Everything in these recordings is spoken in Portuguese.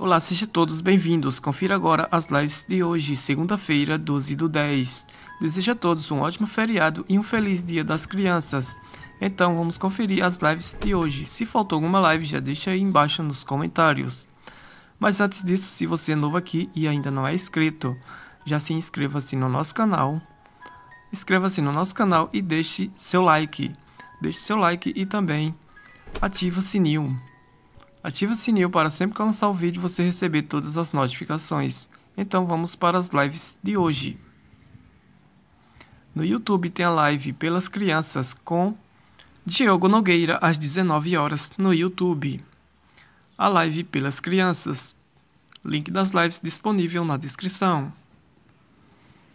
Olá, sejam todos bem-vindos. Confira agora as lives de hoje, segunda-feira, 12 do 10. Desejo a todos um ótimo feriado e um feliz Dia das Crianças. Então, vamos conferir as lives de hoje. Se faltou alguma live, já deixa aí embaixo nos comentários. Mas antes disso, se você é novo aqui e ainda não é inscrito, já se inscreva-se no nosso canal. Inscreva-se no nosso canal e deixe seu like. Deixe seu like e também ative o sininho Ative o sininho para sempre que eu lançar o vídeo você receber todas as notificações. Então vamos para as lives de hoje. No YouTube tem a live Pelas Crianças com Diogo Nogueira às 19 horas no YouTube. A live Pelas Crianças. Link das lives disponível na descrição.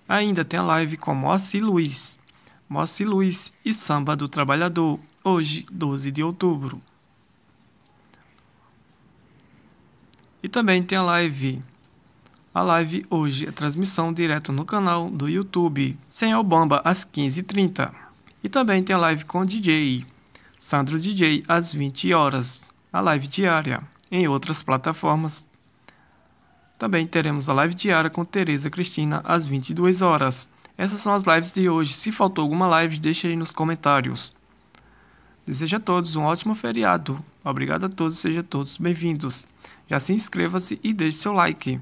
Ainda tem a live com Moacir Luiz. Moacir Luiz e Samba do Trabalhador, hoje, 12 de outubro. E também tem a live. A live hoje é transmissão direto no canal do YouTube, sem Obamba, às 15h30. E também tem a live com DJ, Sandro DJ, às 20 horas. A live diária, em outras plataformas. Também teremos a live diária com Tereza Cristina, às 22 horas. Essas são as lives de hoje. Se faltou alguma live, deixe aí nos comentários. Desejo a todos um ótimo feriado. Obrigado a todos, sejam todos bem-vindos. E assim inscreva-se e deixe seu like.